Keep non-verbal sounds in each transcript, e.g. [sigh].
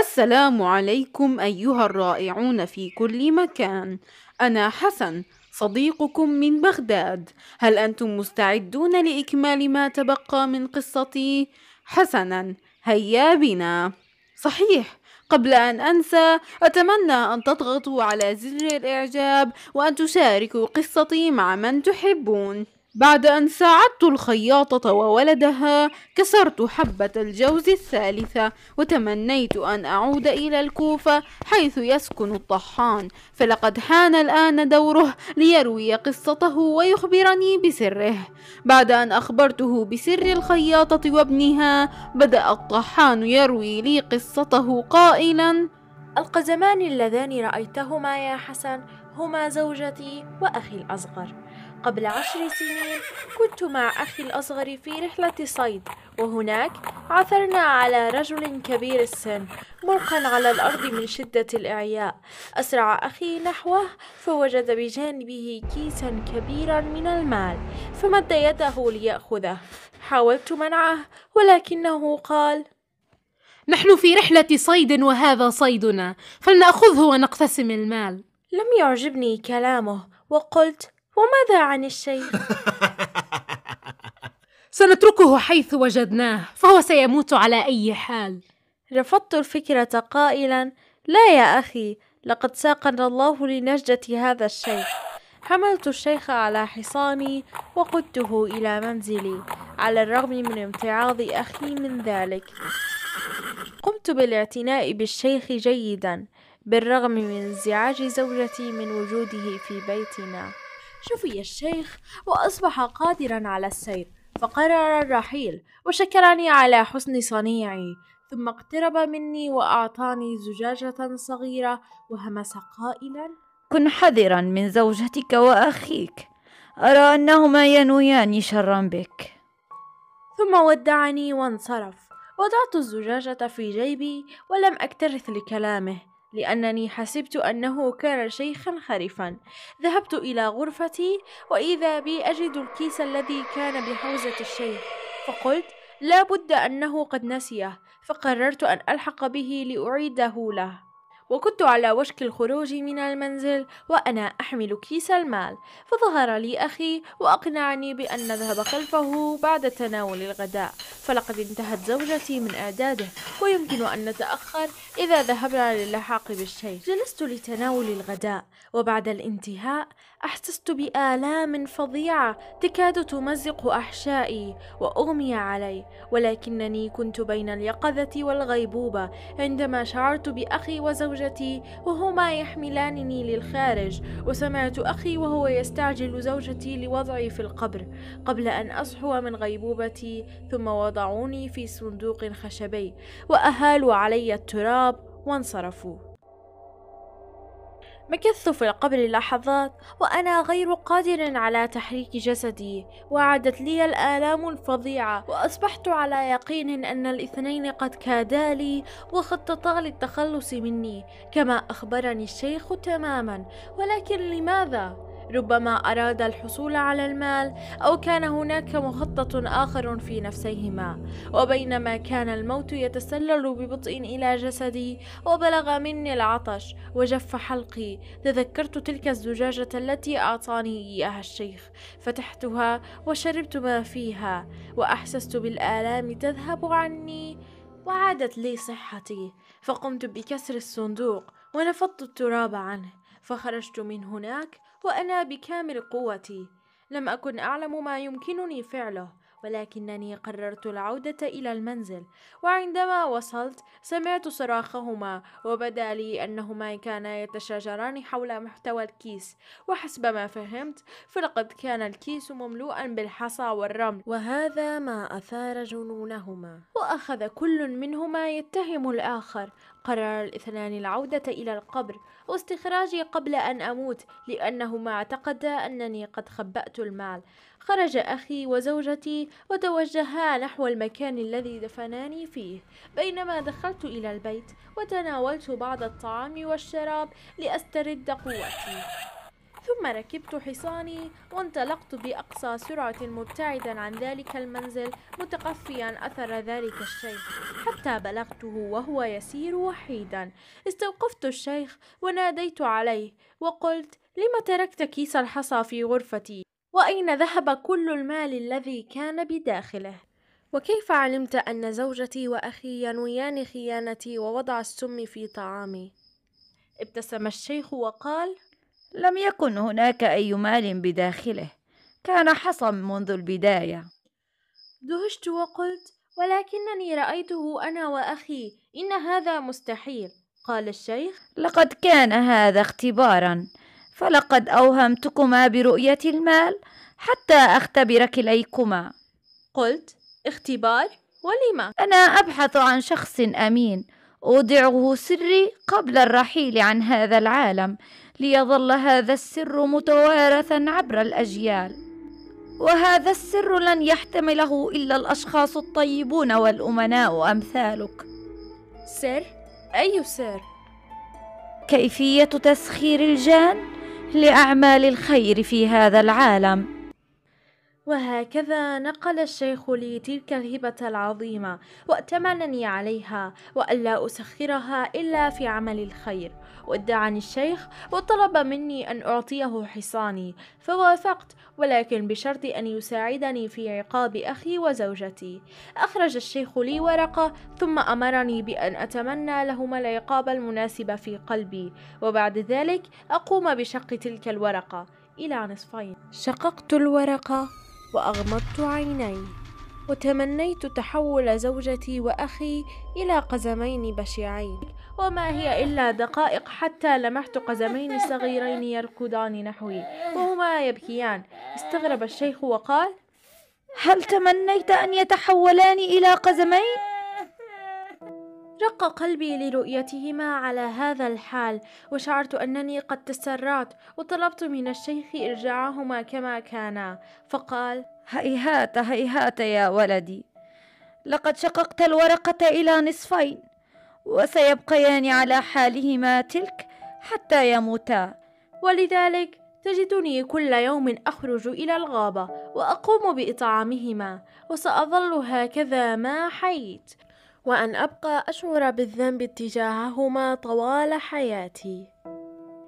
السلام عليكم أيها الرائعون في كل مكان أنا حسن صديقكم من بغداد هل أنتم مستعدون لإكمال ما تبقى من قصتي؟ حسنا هيا بنا صحيح قبل أن أنسى أتمنى أن تضغطوا على زر الإعجاب وأن تشاركوا قصتي مع من تحبون بعد أن ساعدت الخياطة وولدها كسرت حبة الجوز الثالثة وتمنيت أن أعود إلى الكوفة حيث يسكن الطحان فلقد حان الآن دوره ليروي قصته ويخبرني بسره بعد أن أخبرته بسر الخياطة وابنها بدأ الطحان يروي لي قصته قائلا القزمان اللذان رأيتهما يا حسن هما زوجتي وأخي الأصغر قبل عشر سنين كنت مع أخي الأصغر في رحلة صيد وهناك عثرنا على رجل كبير السن ملقا على الأرض من شدة الإعياء أسرع أخي نحوه فوجد بجانبه كيسا كبيرا من المال فمد يده ليأخذه حاولت منعه ولكنه قال نحن في رحلة صيد وهذا صيدنا فلنأخذه ونقتسم المال لم يعجبني كلامه وقلت وماذا عن الشيخ [laughs] سنتركه حيث وجدناه فهو سيموت على اي حال رفضت الفكره قائلا لا يا اخي لقد ساقنا الله لنجده هذا الشيخ حملت الشيخ على حصاني وقدته الى منزلي على الرغم من امتعاض اخي من ذلك قمت بالاعتناء بالشيخ جيدا بالرغم من انزعاج زوجتي من وجوده في بيتنا شفي الشيخ وأصبح قادرا على السير فقرر الرحيل وشكرني على حسن صنيعي ثم اقترب مني وأعطاني زجاجة صغيرة وهمس قائلا كن حذرا من زوجتك وأخيك أرى أنهما ينويان شرا بك ثم ودعني وانصرف وضعت الزجاجة في جيبي ولم أكترث لكلامه لأنني حسبت أنه كان شيخا خرفا ذهبت إلى غرفتي وإذا بي أجد الكيس الذي كان بحوزة الشيخ فقلت لا بد أنه قد نسيه فقررت أن ألحق به لأعيده له وكنت على وشك الخروج من المنزل وأنا أحمل كيس المال فظهر لي أخي وأقنعني بأن نذهب خلفه بعد تناول الغداء فلقد انتهت زوجتي من إعداده ويمكن أن نتأخر إذا ذهبنا للحاق بالشيء جلست لتناول الغداء وبعد الانتهاء احسست بالام فظيعه تكاد تمزق احشائي واغمي علي ولكنني كنت بين اليقظه والغيبوبه عندما شعرت باخي وزوجتي وهما يحملانني للخارج وسمعت اخي وهو يستعجل زوجتي لوضعي في القبر قبل ان اصحو من غيبوبتي ثم وضعوني في صندوق خشبي واهالوا علي التراب وانصرفوا مكثت في القبر لحظات وأنا غير قادر على تحريك جسدي وعادت لي الآلام الفظيعة وأصبحت على يقين أن الاثنين قد كادا لي وخططا للتخلص مني كما أخبرني الشيخ تماما ولكن لماذا؟ ربما أراد الحصول على المال أو كان هناك مخطط آخر في نفسيهما وبينما كان الموت يتسلل ببطء إلى جسدي وبلغ مني العطش وجف حلقي تذكرت تلك الزجاجة التي أعطاني إياها الشيخ فتحتها وشربت ما فيها وأحسست بالآلام تذهب عني وعادت لي صحتي فقمت بكسر الصندوق ونفضت التراب عنه فخرجت من هناك وأنا بكامل قوتي لم أكن أعلم ما يمكنني فعله ولكنني قررت العودة إلى المنزل وعندما وصلت سمعت صراخهما وبدا لي أنهما كانا يتشاجران حول محتوى الكيس وحسب ما فهمت فلقد كان الكيس مملوءا بالحصى والرمل وهذا ما أثار جنونهما وأخذ كل منهما يتهم الآخر قرر الاثنان العودة إلى القبر واستخراجي قبل أن أموت لأنهما اعتقدا أنني قد خبأت المال خرج أخي وزوجتي وتوجها نحو المكان الذي دفناني فيه بينما دخلت إلى البيت وتناولت بعض الطعام والشراب لأسترد قوتي ثم ركبت حصاني وانطلقت بأقصى سرعة مبتعدا عن ذلك المنزل متقفيا أثر ذلك الشيخ حتى بلغته وهو يسير وحيدا استوقفت الشيخ وناديت عليه وقلت لم تركت كيس الحصى في غرفتي واين ذهب كل المال الذي كان بداخله وكيف علمت ان زوجتي واخي ينويان خيانتي ووضع السم في طعامي ابتسم الشيخ وقال لم يكن هناك اي مال بداخله كان حصم منذ البدايه دهشت وقلت ولكنني رايته انا واخي ان هذا مستحيل قال الشيخ لقد كان هذا اختبارا فلقد أوهمتكما برؤية المال حتى أختبر كليكما قلت اختبار ولما؟ أنا أبحث عن شخص أمين أودعه سري قبل الرحيل عن هذا العالم ليظل هذا السر متوارثا عبر الأجيال وهذا السر لن يحتمله إلا الأشخاص الطيبون والأمناء أمثالك سر؟ أي سر؟ كيفية تسخير الجان؟ لاعمال الخير في هذا العالم وهكذا نقل الشيخ لي تلك الهبة العظيمة وأتمنني عليها وألا أسخرها إلا في عمل الخير ودعني الشيخ وطلب مني أن أعطيه حصاني فوافقت ولكن بشرط أن يساعدني في عقاب أخي وزوجتي أخرج الشيخ لي ورقة ثم أمرني بأن أتمنى لهما العقاب المناسب في قلبي وبعد ذلك أقوم بشق تلك الورقة إلى نصفين شققت الورقة وأغمضت عيني وتمنيت تحول زوجتي وأخي إلى قزمين بشعين وما هي إلا دقائق حتى لمحت قزمين صغيرين يركضان نحوي وهما يبكيان استغرب الشيخ وقال هل تمنيت أن يتحولان إلى قزمين؟ رق قلبي لرؤيتهما على هذا الحال وشعرت أنني قد تسرعت وطلبت من الشيخ إرجاعهما كما كانا فقال هيهات هيهات يا ولدي لقد شققت الورقة إلى نصفين وسيبقيان على حالهما تلك حتى يموتا ولذلك تجدني كل يوم أخرج إلى الغابة وأقوم بإطعامهما وسأظل هكذا ما حيت وأن أبقى أشعر بالذنب تجاههما طوال حياتي.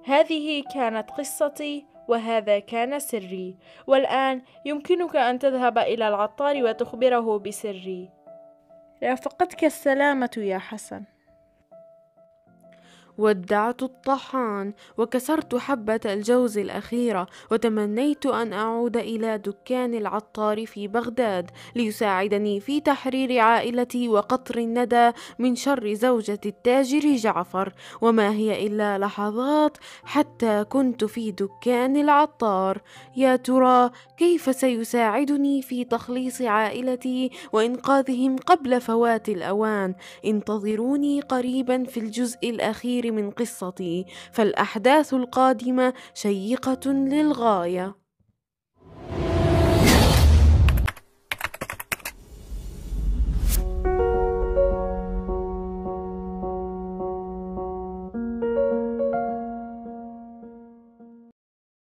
هذه كانت قصتي وهذا كان سري، والآن يمكنك أن تذهب إلى العطار وتخبره بسري. رافقتك السلامة يا حسن. ودعت الطحان وكسرت حبة الجوز الأخيرة وتمنيت أن أعود إلى دكان العطار في بغداد ليساعدني في تحرير عائلتي وقطر الندى من شر زوجة التاجر جعفر وما هي إلا لحظات حتى كنت في دكان العطار يا ترى كيف سيساعدني في تخليص عائلتي وإنقاذهم قبل فوات الأوان انتظروني قريبا في الجزء الأخير الكثير من قصتي فالاحداث القادمه شيقه للغايه